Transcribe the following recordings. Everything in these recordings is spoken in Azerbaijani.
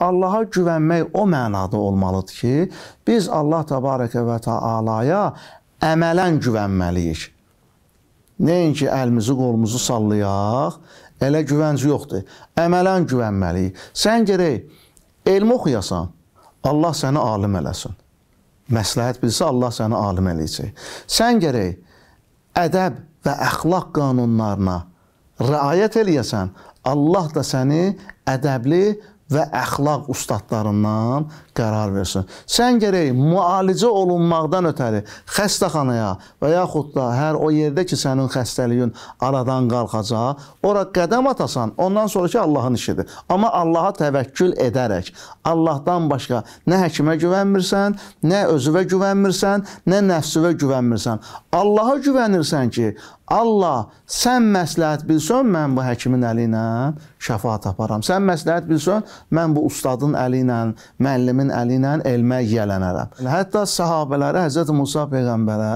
Allaha güvənmək o mənada olmalıdır ki, biz Allah təbarəkə və təalaya əmələn güvənməliyik. Nəinki əlimizi, qolumuzu sallayaq, elə güvənci yoxdur. Əmələn güvənməliyik. Sən gərək elm oxuyasan, Allah səni alim eləsin. Məsləhət bilsə Allah səni alim eləyəcək. Sən gərək ədəb və əxlaq qanunlarına riayət eləyəsən, Allah da səni ədəbli və əxlaq ustadlarından qərar versin. Sən gərək müalicə olunmaqdan ötəri xəstəxanaya və yaxud da hər o yerdə ki, sənin xəstəliyin aradan qalxacaq, ora qədəm atasan, ondan sonra ki, Allahın işidir. Amma Allaha təvəkkül edərək, Allahdan başqa nə həkimə güvənmirsən, nə özüvə güvənmirsən, nə nəfsüvə güvənmirsən. Allaha güvənirsən ki, Allah, sən məsləhət bilsən, mən bu həkimin əli ilə şəfa taparam. Sən məsləhət bilsən, mən bu ustadın əli ilə, müəllimin mən əli ilə elmə yələnərəm. Hətta səhabələrə, Həzrət Musa peyğəmbərə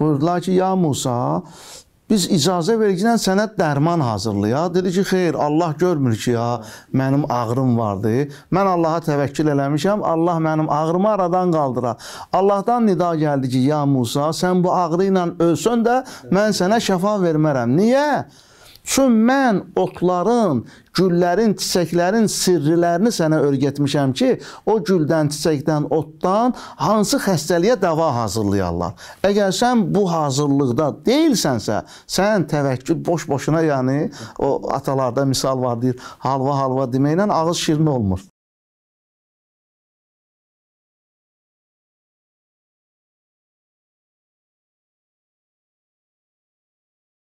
buyurdular ki, ya Musa, biz icazə vergilə sənə dərman hazırlayaq. Dedi ki, xeyr, Allah görmür ki, ya mənim ağrım vardı. Mən Allaha təvəkkül eləmişəm, Allah mənim ağrımı aradan qaldırar. Allahdan nida gəldi ki, ya Musa, sən bu ağrı ilə ölsən də mən sənə şəfa vermərəm. Niyə? Çün mən otların, güllərin, çiçəklərin sirrilərini sənə örgətmişəm ki, o güldən, çiçəkdən, otdan hansı xəstəliyə dava hazırlayarlar. Əgər sən bu hazırlıqda deyilsənsə, sən təvəkkül boş-boşuna, yəni o atalarda misal var deyir, halva-halva deməklə ağız şirin olmur.